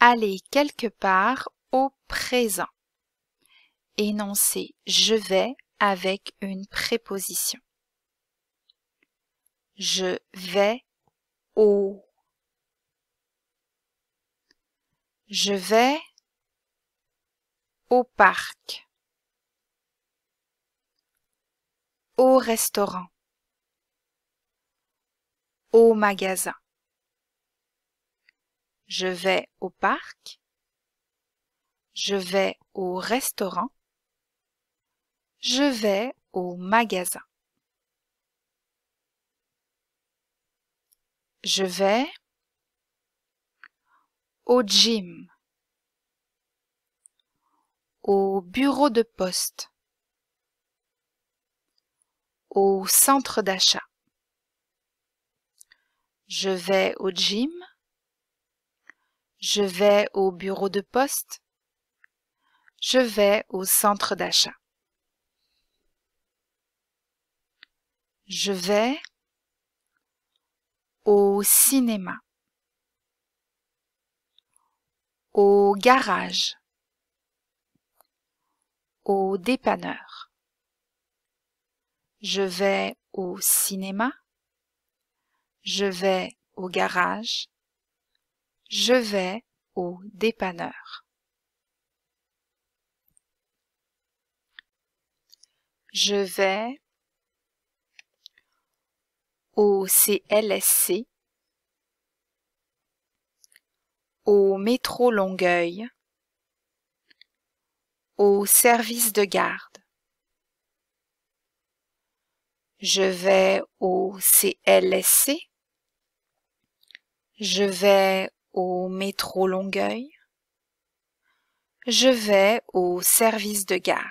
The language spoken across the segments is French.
aller quelque part au présent. Énoncer je vais avec une préposition. Je vais au. Je vais au parc. Au restaurant. Au magasin. Je vais au parc. Je vais au restaurant. Je vais au magasin. Je vais au gym, au bureau de poste, au centre d'achat. Je vais au gym, je vais au bureau de poste. Je vais au centre d'achat. Je vais au cinéma. Au garage. Au dépanneur. Je vais au cinéma. Je vais au garage je vais au dépanneur. Je vais au CLSC, au métro Longueuil, au service de garde. Je vais au CLSC. Je vais au métro Longueuil. Je vais au service de garde.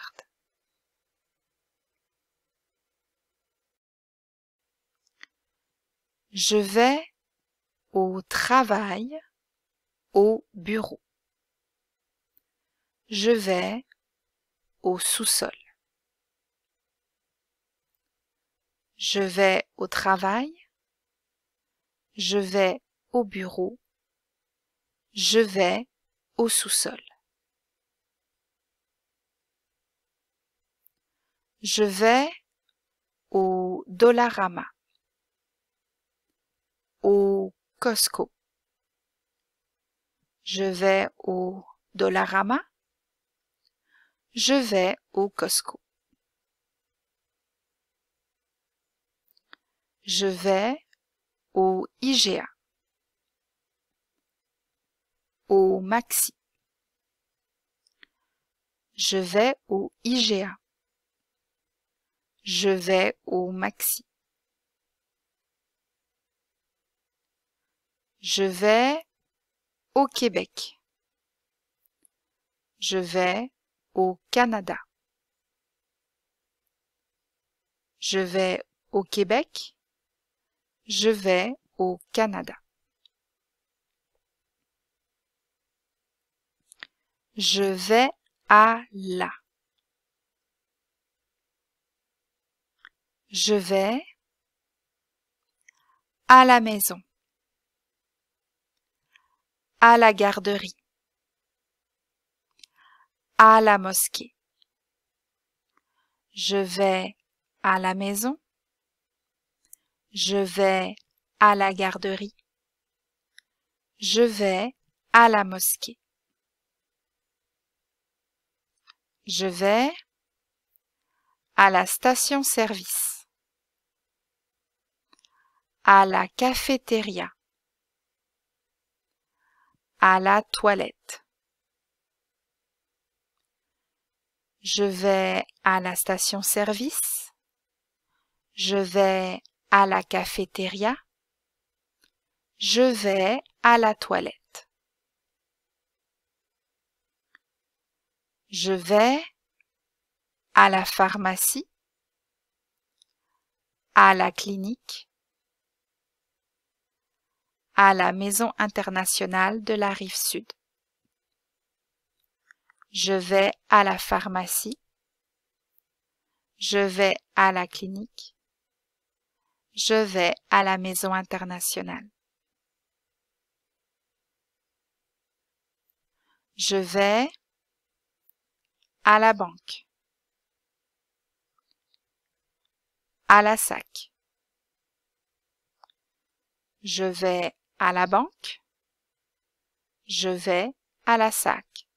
Je vais au travail, au bureau. Je vais au sous-sol. Je vais au travail. Je vais au bureau. Je vais au sous-sol. Je vais au Dollarama, au Costco. Je vais au Dollarama. Je vais au Costco. Je vais au IGA au Maxi. Je vais au IGA. Je vais au Maxi. Je vais au Québec. Je vais au Canada. Je vais au Québec. Je vais au Canada. Je vais à la. Je vais à la maison. À la garderie. À la mosquée. Je vais à la maison. Je vais à la garderie. Je vais à la mosquée. Je vais à la station-service, à la cafétéria, à la toilette. Je vais à la station-service. Je vais à la cafétéria. Je vais à la toilette. Je vais à la pharmacie, à la clinique, à la maison internationale de la rive sud. Je vais à la pharmacie. Je vais à la clinique. Je vais à la maison internationale. Je vais à la banque, à la sac. Je vais à la banque, je vais à la sac.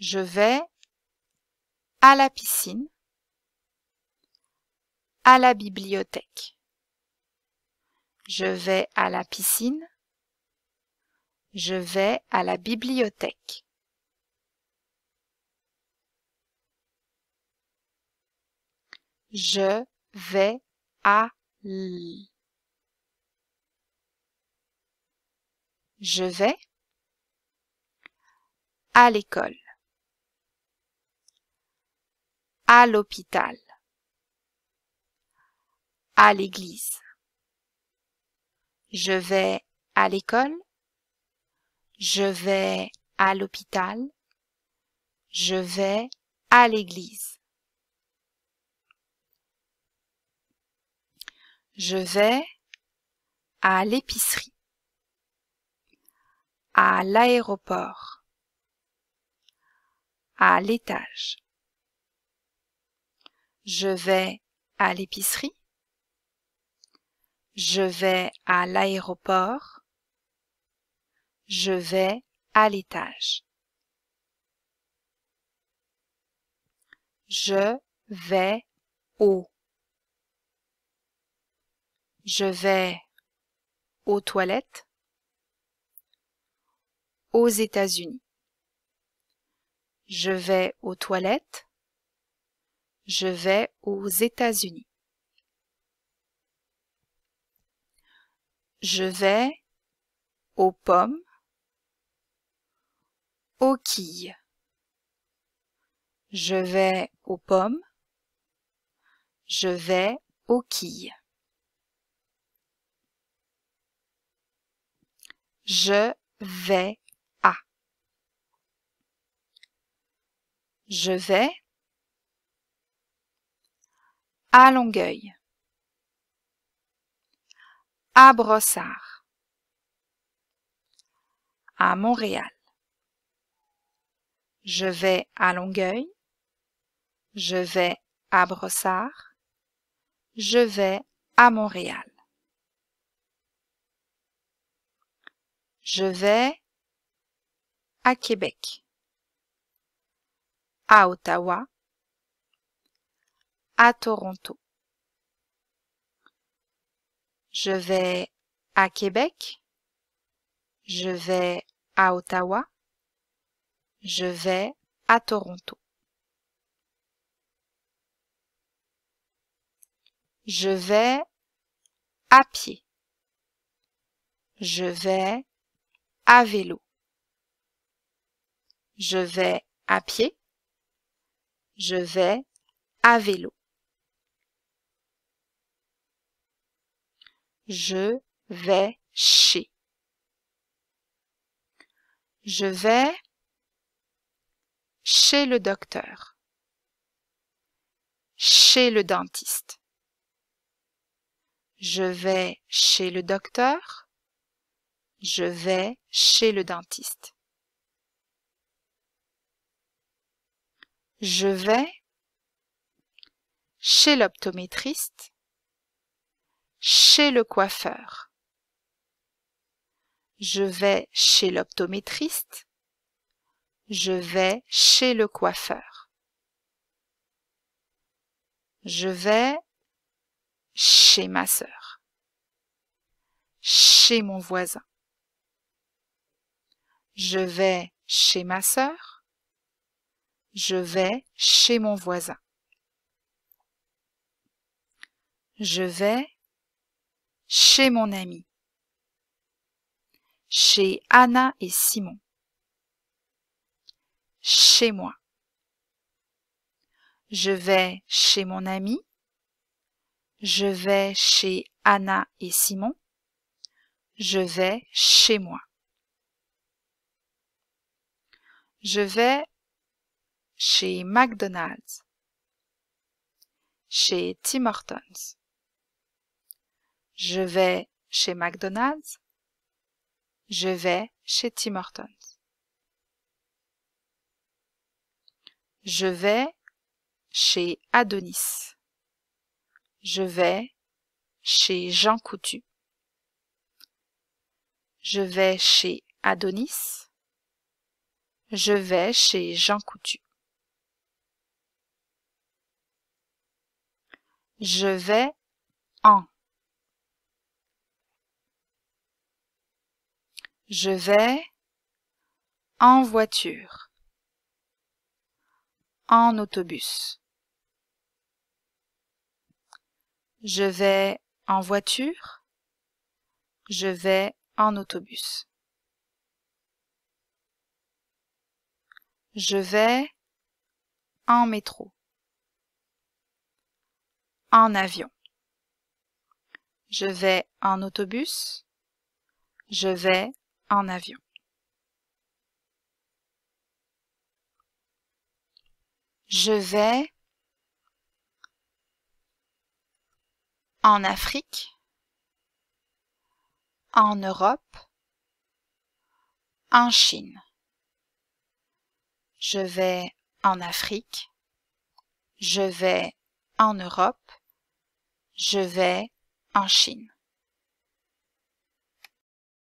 Je vais à la piscine, à la bibliothèque. Je vais à la piscine, je vais à la bibliothèque. Je vais à Je vais à l'école, à l'hôpital, à l'église. Je vais à l'école, je vais à l'hôpital, je vais à l'église. Je vais à l'épicerie, à l'aéroport, à l'étage. Je vais à l'épicerie, je vais à l'aéroport, je vais à l'étage. Je vais au. Je vais aux toilettes. Aux États-Unis. Je vais aux toilettes. Je vais aux États-Unis. Je vais aux pommes aux quilles. Je vais aux pommes. Je vais aux quilles. Je vais à. Je vais à Longueuil. À Brossard. À Montréal. Je vais à Longueuil. Je vais à Brossard. Je vais à Montréal. Je vais à Québec, à Ottawa, à Toronto. Je vais à Québec, je vais à Ottawa, je vais à Toronto. Je vais à pied. Je vais à vélo. Je vais à pied. Je vais à vélo. Je vais chez. Je vais chez le docteur, chez le dentiste. Je vais chez le docteur, je vais chez le dentiste. Je vais chez l'optométriste, chez le coiffeur. Je vais chez l'optométriste, je vais chez le coiffeur. Je vais chez ma sœur. Chez mon voisin. Je vais chez ma sœur. Je vais chez mon voisin. Je vais chez mon ami. Chez Anna et Simon chez moi. Je vais chez mon ami. Je vais chez Anna et Simon. Je vais chez moi. Je vais chez McDonald's. Chez Tim Hortons. Je vais chez McDonald's. Je vais chez Tim Hortons. Je vais chez Adonis. Je vais chez Jean Coutu. Je vais chez Adonis. Je vais chez Jean Coutu. Je vais en. Je vais en voiture en autobus. Je vais en voiture. Je vais en autobus. Je vais en métro. En avion. Je vais en autobus. Je vais en avion. Je vais en Afrique, en Europe, en Chine. Je vais en Afrique, je vais en Europe, je vais en Chine.